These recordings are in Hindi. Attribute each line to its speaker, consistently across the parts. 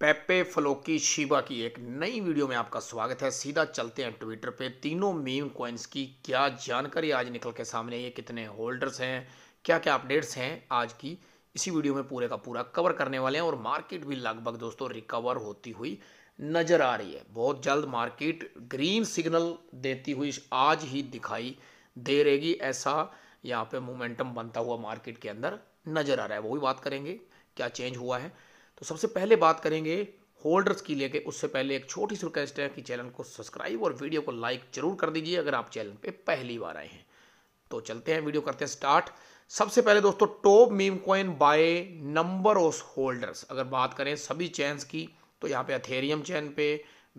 Speaker 1: पेपे फलोकी शिवा की एक नई वीडियो में आपका स्वागत है सीधा चलते हैं ट्विटर पे तीनों मीम कॉइन्स की क्या जानकारी आज निकल के सामने ये कितने होल्डर्स हैं क्या क्या अपडेट्स हैं आज की इसी वीडियो में पूरे का पूरा कवर करने वाले हैं और मार्केट भी लगभग दोस्तों रिकवर होती हुई नज़र आ रही है बहुत जल्द मार्केट ग्रीन सिग्नल देती हुई आज ही दिखाई दे रहेगी ऐसा यहाँ पे मोमेंटम बनता हुआ मार्केट के अंदर नज़र आ रहा है वो भी बात करेंगे क्या चेंज हुआ है तो सबसे पहले बात करेंगे होल्डर्स की लेके उससे पहले एक छोटी सी रिक्वेस्ट है कि चैनल को सब्सक्राइब और वीडियो को लाइक जरूर कर दीजिए अगर आप चैनल पे पहली बार आए हैं तो चलते हैं वीडियो करते हैं स्टार्ट सबसे पहले दोस्तों top meme coin by number of holders अगर बात करें सभी चैन की तो यहाँ पे अथेरियम चैन पे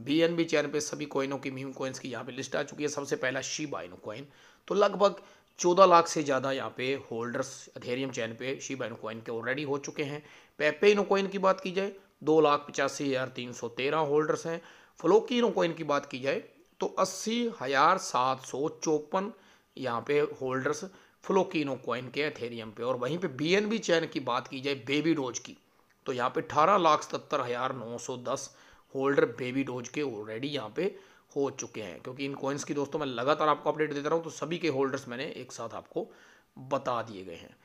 Speaker 1: बी एन बी चैन पे सभी कोइनों की मीम कोइंस की यहाँ पे लिस्ट आ चुकी है सबसे पहला शी बाइनो कोइन तो लगभग चौदह लाख से ज़्यादा यहाँ पे होल्डर्स अथेरियम चैन पे शिबा इनो के ऑलरेडी हो चुके हैं पेपे इनो की बात की जाए दो लाख पचासी हज़ार तीन सौ तेरह होल्डर्स हैं फ्लोकी इनो की बात की जाए तो अस्सी हज़ार सात सौ चौपन यहाँ पे होल्डर्स फ्लोकिनो कॉइन के अथेरियम पे और वहीं पे बीएनबी चैन की बात की जाए बेबी डोज की तो यहाँ पे अठारह लाख सत्तर हज़ार नौ सौ दस होल्डर बेबी डोज के ऑलरेडी यहाँ पे हो चुके हैं क्योंकि इन कॉइन्स की दोस्तों मैं लगातार आपको अपडेट देता रहा हूँ तो सभी के होल्डर्स मैंने एक साथ आपको बता दिए गए हैं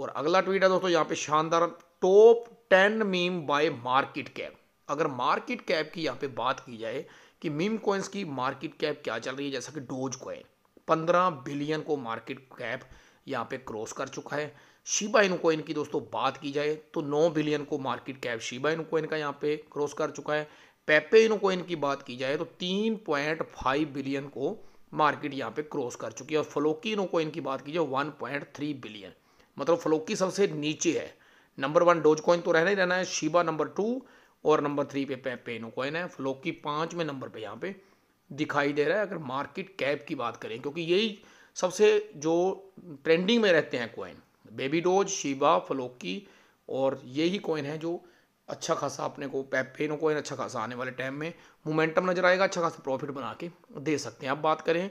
Speaker 1: और अगला ट्वीट है दोस्तों यहाँ पे शानदार top ten meme by market cap अगर मार्केट कैप की यहाँ पे बात की जाए कि मीम कॉइन्स की मार्केट कैप क्या चल रही है जैसा कि डोज कॉइन पंद्रह बिलियन को मार्केट कैप यहाँ पे क्रॉस कर चुका है शिबा इन कॉइन की दोस्तों बात की जाए तो नौ बिलियन को market cap Shiba Inu coin का यहाँ पे क्रॉस कर चुका है पेपे को की बात की जाए तो तीन पॉइंट फाइव बिलियन को मार्केट यहाँ पे क्रॉस कर चुकी है और फलोकी को की बात की जाए वन पॉइंट थ्री बिलियन मतलब फलोकी सबसे नीचे है नंबर वन डोज कॉइन तो रहना ही रहना है शिबा नंबर टू और नंबर थ्री पे पेपे इनोकोइन है फलोकी पाँच में नंबर पे यहाँ पे दिखाई दे रहा है अगर मार्केट कैप की बात करें क्योंकि यही सबसे जो ट्रेंडिंग में रहते हैं coin baby doge Shiba Floki और यही कॉइन है जो अच्छा खासा अपने को पेपेनो को अच्छा खासा आने वाले टाइम में मोमेंटम नजर आएगा अच्छा खासा प्रॉफिट बना के दे सकते हैं अब बात करें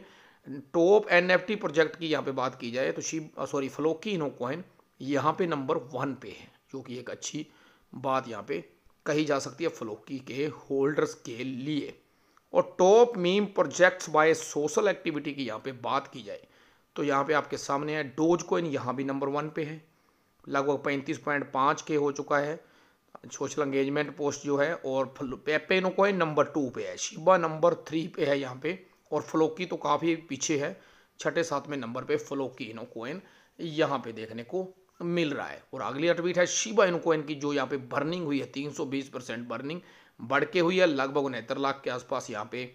Speaker 1: टॉप एन प्रोजेक्ट की यहाँ पे बात की जाए तो Shiba sorry Floki Inu coin यहाँ पे नंबर वन पे है जो कि एक अच्छी बात यहाँ पे कही जा सकती है फ्लोकी के होल्डर्स के लिए और top meme projects by social activity की यहाँ पे बात की जाए तो यहाँ पे आपके सामने है डोज कोइन यहाँ भी नंबर वन पे है लगभग पैंतीस पॉइंट के हो चुका है सोशल एंगेजमेंट पोस्ट जो है और पेपेनो को नंबर टू पे है शिबा नंबर थ्री पे है यहाँ पे और फलोकी तो काफ़ी पीछे है छठे सातवें नंबर पे फलोकी इनो कोइन यहाँ पे देखने को मिल रहा है और अगली अटवीट है शिबा इनो कोइन की जो यहाँ पे बर्निंग हुई है तीन सौ बीस परसेंट बर्निंग बढ़ के हुई है लगभग उनहत्तर लाख के आसपास यहाँ पे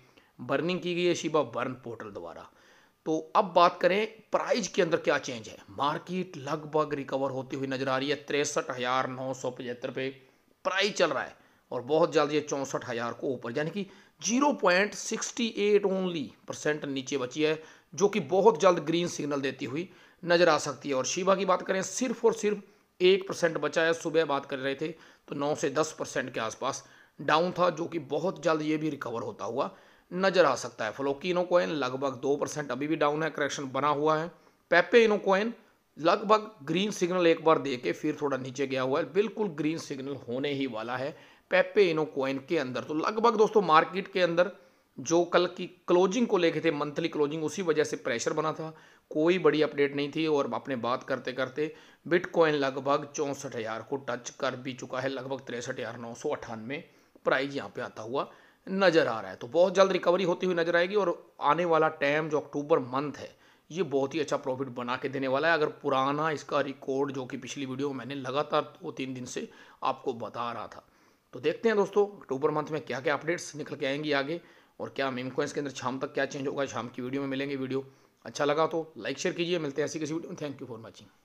Speaker 1: बर्निंग की गई है शिबा बर्न पोर्टल द्वारा तो अब बात करें प्राइज के अंदर क्या चेंज है मार्केट लगभग रिकवर होती हुई नजर आ रही है तिरसठ हज़ार नौ सौ पचहत्तर पे प्राइज चल रहा है और बहुत जल्द ये चौंसठ हज़ार को ऊपर यानी कि zero point sixty eight only percent नीचे बची है जो कि बहुत जल्द ग्रीन सिग्नल देती हुई नजर आ सकती है और शिवा की बात करें सिर्फ और सिर्फ एक परसेंट बचा है सुबह बात कर रहे थे तो नौ से दस परसेंट के आसपास डाउन था जो कि बहुत जल्द ये भी रिकवर होता हुआ नजर आ सकता है फ्लोकी इनो कोइन लगभग दो परसेंट अभी भी डाउन है करेक्शन बना हुआ है पेपे इनो कोइन लगभग ग्रीन सिग्नल एक बार दे के फिर थोड़ा नीचे गया हुआ है बिल्कुल ग्रीन सिग्नल होने ही वाला है पेपे इनो कोइन के अंदर तो लगभग दोस्तों मार्केट के अंदर जो कल की क्लोजिंग को लेके थे मंथली क्लोजिंग उसी वजह से प्रेशर बना था कोई बड़ी अपडेट नहीं थी और अपने बात करते करते बिटकॉइन लगभग चौंसठ हज़ार को टच कर भी चुका है लगभग तिरसठ हज़ार नौ सौ अट्ठानवे प्राइस यहाँ पे आता हुआ नज़र आ रहा है तो बहुत जल्द रिकवरी होती हुई नज़र आएगी और आने वाला टाइम जो अक्टूबर मंथ है ये बहुत ही अच्छा प्रॉफिट बना के देने वाला है अगर पुराना इसका रिकॉर्ड जो कि पिछली वीडियो में मैंने लगातार दो तीन दिन से आपको बता रहा था तो देखते हैं दोस्तों अक्टूबर मंथ में क्या क्या अपडेट्स निकल के आएंगी आगे और क्या मेमकोइंस के अंदर शाम तक क्या चेंज होगा शाम की वीडियो में मिलेंगे वीडियो अच्छा लगा तो लाइक शेयर कीजिए मिलते हैं ऐसी किसी वीडियो में थैंक यू फॉर वॉचिंग